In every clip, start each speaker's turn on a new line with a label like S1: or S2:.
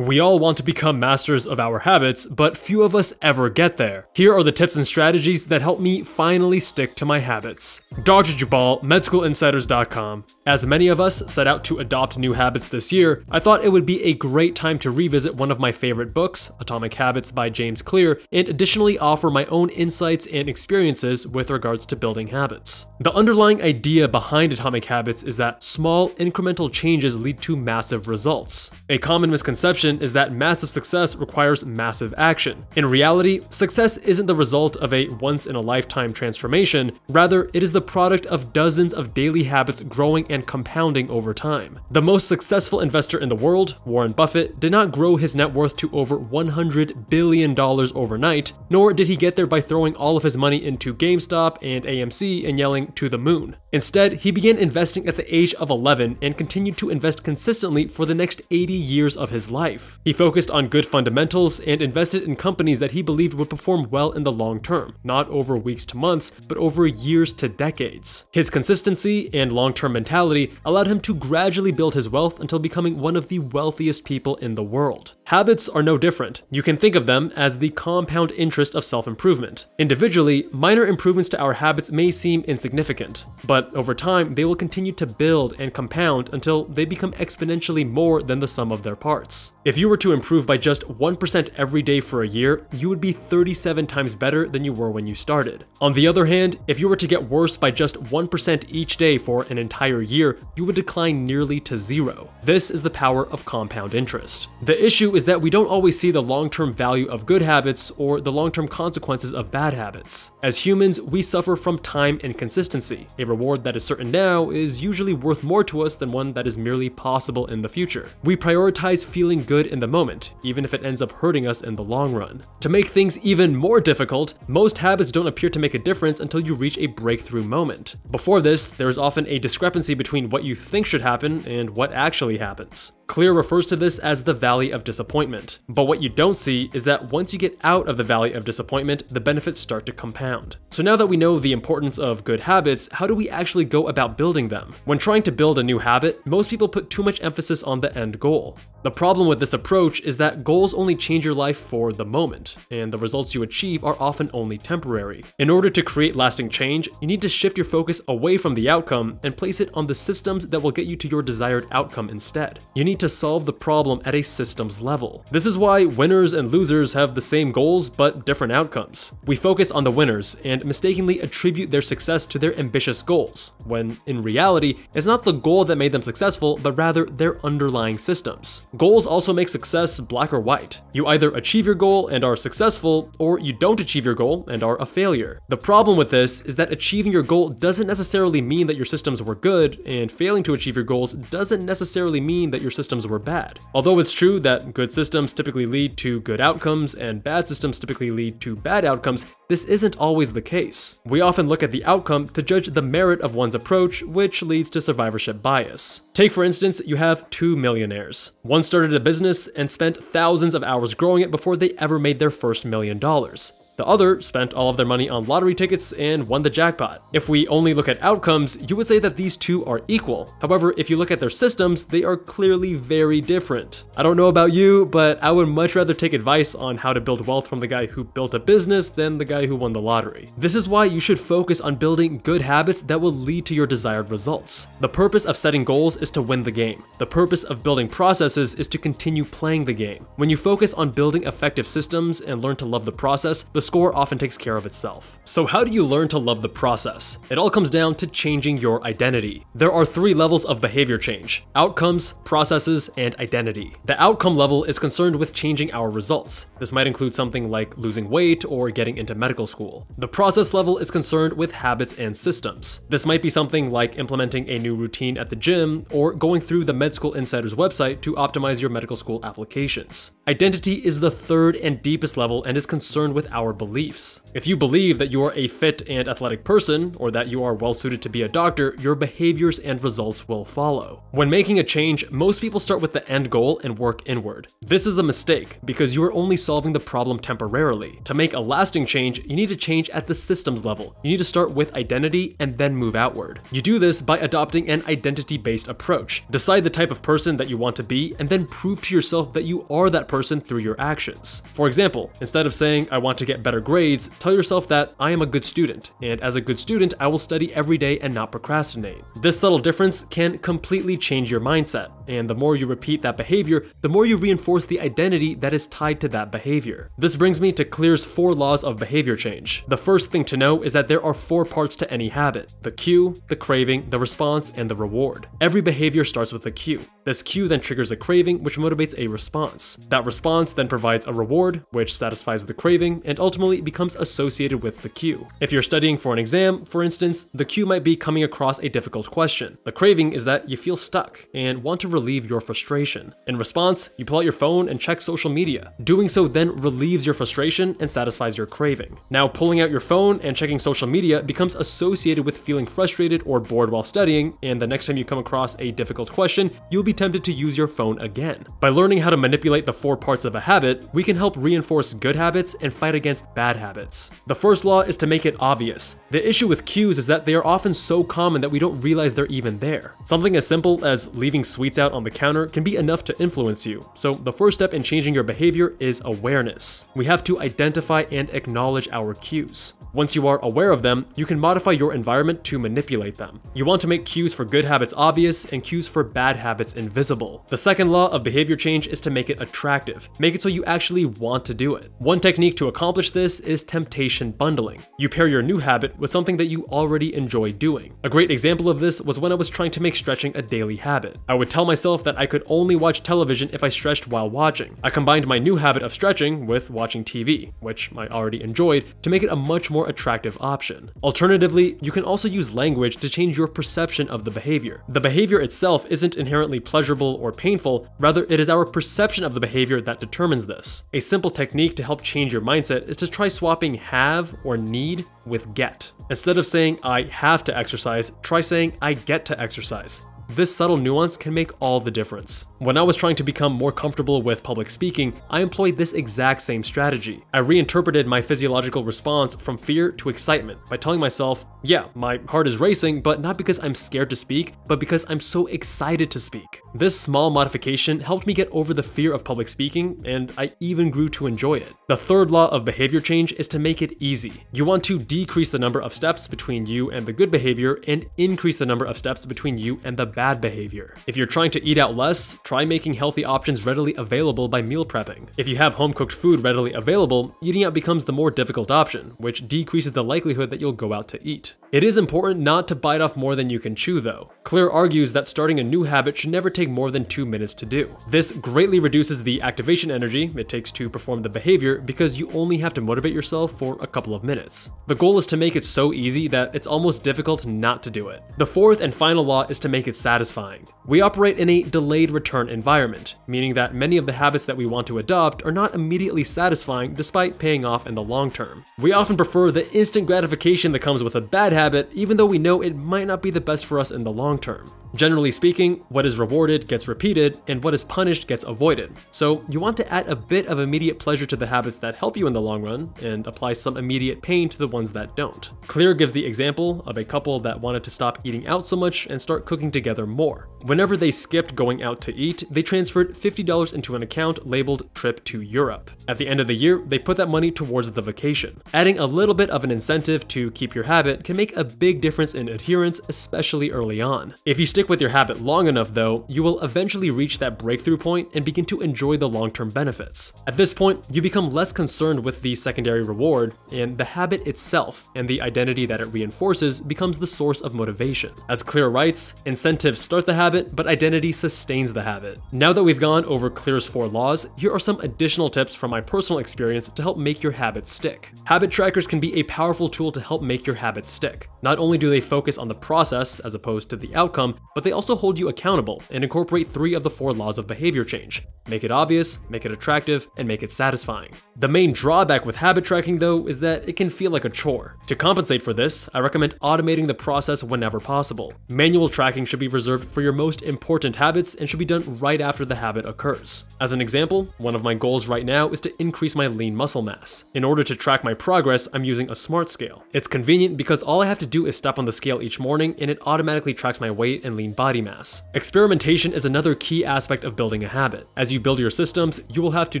S1: We all want to become masters of our habits, but few of us ever get there. Here are the tips and strategies that help me finally stick to my habits. Dr. Jabal, MedSchoolInsiders.com. As many of us set out to adopt new habits this year, I thought it would be a great time to revisit one of my favorite books, Atomic Habits by James Clear, and additionally offer my own insights and experiences with regards to building habits. The underlying idea behind Atomic Habits is that small, incremental changes lead to massive results. A common misconception assumption is that massive success requires massive action. In reality, success isn't the result of a once-in-a-lifetime transformation, rather it is the product of dozens of daily habits growing and compounding over time. The most successful investor in the world, Warren Buffett, did not grow his net worth to over $100 billion overnight, nor did he get there by throwing all of his money into GameStop and AMC and yelling to the moon. Instead, he began investing at the age of 11 and continued to invest consistently for the next 80 years of his life. He focused on good fundamentals and invested in companies that he believed would perform well in the long term, not over weeks to months, but over years to decades. His consistency and long-term mentality allowed him to gradually build his wealth until becoming one of the wealthiest people in the world. Habits are no different. You can think of them as the compound interest of self-improvement. Individually, minor improvements to our habits may seem insignificant, but but over time they will continue to build and compound until they become exponentially more than the sum of their parts. If you were to improve by just 1% every day for a year, you would be 37 times better than you were when you started. On the other hand, if you were to get worse by just 1% each day for an entire year, you would decline nearly to zero. This is the power of compound interest. The issue is that we don't always see the long-term value of good habits or the long-term consequences of bad habits. As humans, we suffer from time and consistency, a reward reward that is certain now is usually worth more to us than one that is merely possible in the future. We prioritize feeling good in the moment, even if it ends up hurting us in the long run. To make things even more difficult, most habits don't appear to make a difference until you reach a breakthrough moment. Before this, there is often a discrepancy between what you think should happen and what actually happens. Clear refers to this as the Valley of Disappointment, but what you don't see is that once you get out of the Valley of Disappointment, the benefits start to compound. So now that we know the importance of good habits, how do we actually go about building them? When trying to build a new habit, most people put too much emphasis on the end goal. The problem with this approach is that goals only change your life for the moment, and the results you achieve are often only temporary. In order to create lasting change, you need to shift your focus away from the outcome and place it on the systems that will get you to your desired outcome instead. You need to solve the problem at a systems level. This is why winners and losers have the same goals but different outcomes. We focus on the winners and mistakenly attribute their success to their ambitious goals, when in reality, it's not the goal that made them successful, but rather their underlying systems. Goals also make success black or white. You either achieve your goal and are successful, or you don't achieve your goal and are a failure. The problem with this is that achieving your goal doesn't necessarily mean that your systems were good, and failing to achieve your goals doesn't necessarily mean that your systems were bad. Although it's true that good systems typically lead to good outcomes and bad systems typically lead to bad outcomes, this isn't always the case. We often look at the outcome to judge the merit of one's approach, which leads to survivorship bias. Take for instance, you have two millionaires. One one started a business and spent thousands of hours growing it before they ever made their first million dollars. The other spent all of their money on lottery tickets and won the jackpot. If we only look at outcomes, you would say that these two are equal. However, if you look at their systems, they are clearly very different. I don't know about you, but I would much rather take advice on how to build wealth from the guy who built a business than the guy who won the lottery. This is why you should focus on building good habits that will lead to your desired results. The purpose of setting goals is to win the game. The purpose of building processes is to continue playing the game. When you focus on building effective systems and learn to love the process, the score often takes care of itself. So how do you learn to love the process? It all comes down to changing your identity. There are three levels of behavior change, outcomes, processes, and identity. The outcome level is concerned with changing our results. This might include something like losing weight or getting into medical school. The process level is concerned with habits and systems. This might be something like implementing a new routine at the gym or going through the med school insider's website to optimize your medical school applications. Identity is the third and deepest level and is concerned with our our beliefs. If you believe that you are a fit and athletic person, or that you are well suited to be a doctor, your behaviors and results will follow. When making a change, most people start with the end goal and work inward. This is a mistake, because you are only solving the problem temporarily. To make a lasting change, you need to change at the systems level. You need to start with identity and then move outward. You do this by adopting an identity-based approach. Decide the type of person that you want to be, and then prove to yourself that you are that person through your actions. For example, instead of saying, I want to get better grades, tell yourself that I am a good student, and as a good student, I will study every day and not procrastinate. This subtle difference can completely change your mindset, and the more you repeat that behavior, the more you reinforce the identity that is tied to that behavior. This brings me to Clear's four laws of behavior change. The first thing to know is that there are four parts to any habit the cue, the craving, the response, and the reward. Every behavior starts with a cue. This cue then triggers a craving, which motivates a response. That response then provides a reward, which satisfies the craving and also ultimately becomes associated with the cue. If you're studying for an exam, for instance, the cue might be coming across a difficult question. The craving is that you feel stuck and want to relieve your frustration. In response, you pull out your phone and check social media. Doing so then relieves your frustration and satisfies your craving. Now, pulling out your phone and checking social media becomes associated with feeling frustrated or bored while studying, and the next time you come across a difficult question, you'll be tempted to use your phone again. By learning how to manipulate the four parts of a habit, we can help reinforce good habits and fight against bad habits. The first law is to make it obvious. The issue with cues is that they are often so common that we don't realize they're even there. Something as simple as leaving sweets out on the counter can be enough to influence you, so the first step in changing your behavior is awareness. We have to identify and acknowledge our cues. Once you are aware of them, you can modify your environment to manipulate them. You want to make cues for good habits obvious and cues for bad habits invisible. The second law of behavior change is to make it attractive. Make it so you actually want to do it. One technique to accomplish accomplish this is temptation bundling. You pair your new habit with something that you already enjoy doing. A great example of this was when I was trying to make stretching a daily habit. I would tell myself that I could only watch television if I stretched while watching. I combined my new habit of stretching with watching TV, which I already enjoyed, to make it a much more attractive option. Alternatively, you can also use language to change your perception of the behavior. The behavior itself isn't inherently pleasurable or painful, rather it is our perception of the behavior that determines this. A simple technique to help change your mindset is to try swapping have or need with get. Instead of saying I have to exercise, try saying I get to exercise. This subtle nuance can make all the difference. When I was trying to become more comfortable with public speaking, I employed this exact same strategy. I reinterpreted my physiological response from fear to excitement by telling myself, yeah, my heart is racing, but not because I'm scared to speak, but because I'm so excited to speak. This small modification helped me get over the fear of public speaking, and I even grew to enjoy it. The third law of behavior change is to make it easy. You want to decrease the number of steps between you and the good behavior and increase the number of steps between you and the bad behavior. If you're trying to eat out less, try making healthy options readily available by meal prepping. If you have home cooked food readily available, eating out becomes the more difficult option, which decreases the likelihood that you'll go out to eat. It is important not to bite off more than you can chew though. Clear argues that starting a new habit should never take more than 2 minutes to do. This greatly reduces the activation energy it takes to perform the behavior because you only have to motivate yourself for a couple of minutes. The goal is to make it so easy that it's almost difficult not to do it. The fourth and final law is to make it satisfying. We operate in a delayed return environment, meaning that many of the habits that we want to adopt are not immediately satisfying despite paying off in the long term. We often prefer the instant gratification that comes with a bad habit habit, even though we know it might not be the best for us in the long term. Generally speaking, what is rewarded gets repeated, and what is punished gets avoided. So you want to add a bit of immediate pleasure to the habits that help you in the long run, and apply some immediate pain to the ones that don't. Clear gives the example of a couple that wanted to stop eating out so much and start cooking together more. Whenever they skipped going out to eat, they transferred $50 into an account labeled Trip to Europe. At the end of the year, they put that money towards the vacation. Adding a little bit of an incentive to keep your habit can make make a big difference in adherence, especially early on. If you stick with your habit long enough though, you will eventually reach that breakthrough point and begin to enjoy the long-term benefits. At this point, you become less concerned with the secondary reward, and the habit itself and the identity that it reinforces becomes the source of motivation. As Clear writes, incentives start the habit, but identity sustains the habit. Now that we've gone over Clear's four laws, here are some additional tips from my personal experience to help make your habits stick. Habit trackers can be a powerful tool to help make your habits stick. Not only do they focus on the process as opposed to the outcome, but they also hold you accountable and incorporate three of the four laws of behavior change make it obvious, make it attractive, and make it satisfying. The main drawback with habit tracking, though, is that it can feel like a chore. To compensate for this, I recommend automating the process whenever possible. Manual tracking should be reserved for your most important habits and should be done right after the habit occurs. As an example, one of my goals right now is to increase my lean muscle mass. In order to track my progress, I'm using a smart scale. It's convenient because all I have to do is step on the scale each morning and it automatically tracks my weight and lean body mass. Experimentation is another key aspect of building a habit. As you build your systems, you will have to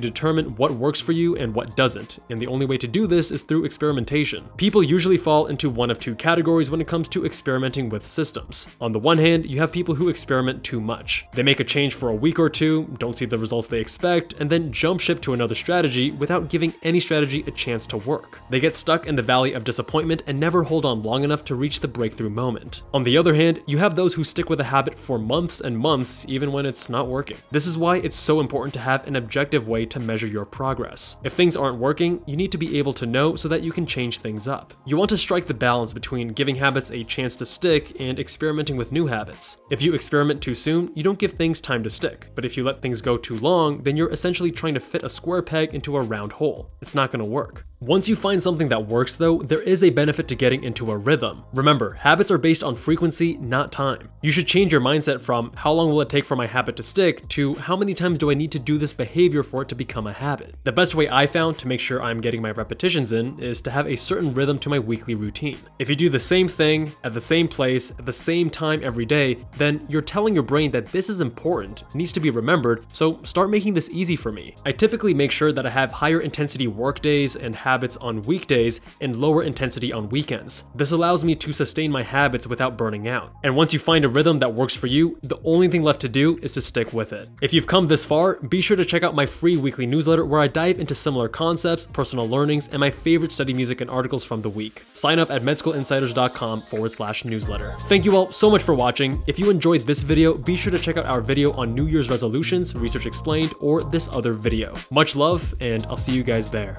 S1: determine what works for you and what doesn't, and the only way to do this is through experimentation. People usually fall into one of two categories when it comes to experimenting with systems. On the one hand, you have people who experiment too much. They make a change for a week or two, don't see the results they expect, and then jump ship to another strategy without giving any strategy a chance to work. They get stuck in the valley of disappointment and never hold on long long enough to reach the breakthrough moment. On the other hand, you have those who stick with a habit for months and months even when it's not working. This is why it's so important to have an objective way to measure your progress. If things aren't working, you need to be able to know so that you can change things up. You want to strike the balance between giving habits a chance to stick and experimenting with new habits. If you experiment too soon, you don't give things time to stick, but if you let things go too long, then you're essentially trying to fit a square peg into a round hole. It's not going to work. Once you find something that works though, there is a benefit to getting into a rhythm. Remember, habits are based on frequency, not time. You should change your mindset from how long will it take for my habit to stick to how many times do I need to do this behavior for it to become a habit. The best way I found to make sure I'm getting my repetitions in is to have a certain rhythm to my weekly routine. If you do the same thing at the same place at the same time every day, then you're telling your brain that this is important, needs to be remembered, so start making this easy for me. I typically make sure that I have higher intensity work days and habits on weekdays and lower intensity on weekends. This this allows me to sustain my habits without burning out. And once you find a rhythm that works for you, the only thing left to do is to stick with it. If you've come this far, be sure to check out my free weekly newsletter where I dive into similar concepts, personal learnings, and my favorite study music and articles from the week. Sign up at medschoolinsiders.com forward slash newsletter. Thank you all so much for watching. If you enjoyed this video, be sure to check out our video on New Year's resolutions, research explained, or this other video. Much love, and I'll see you guys there.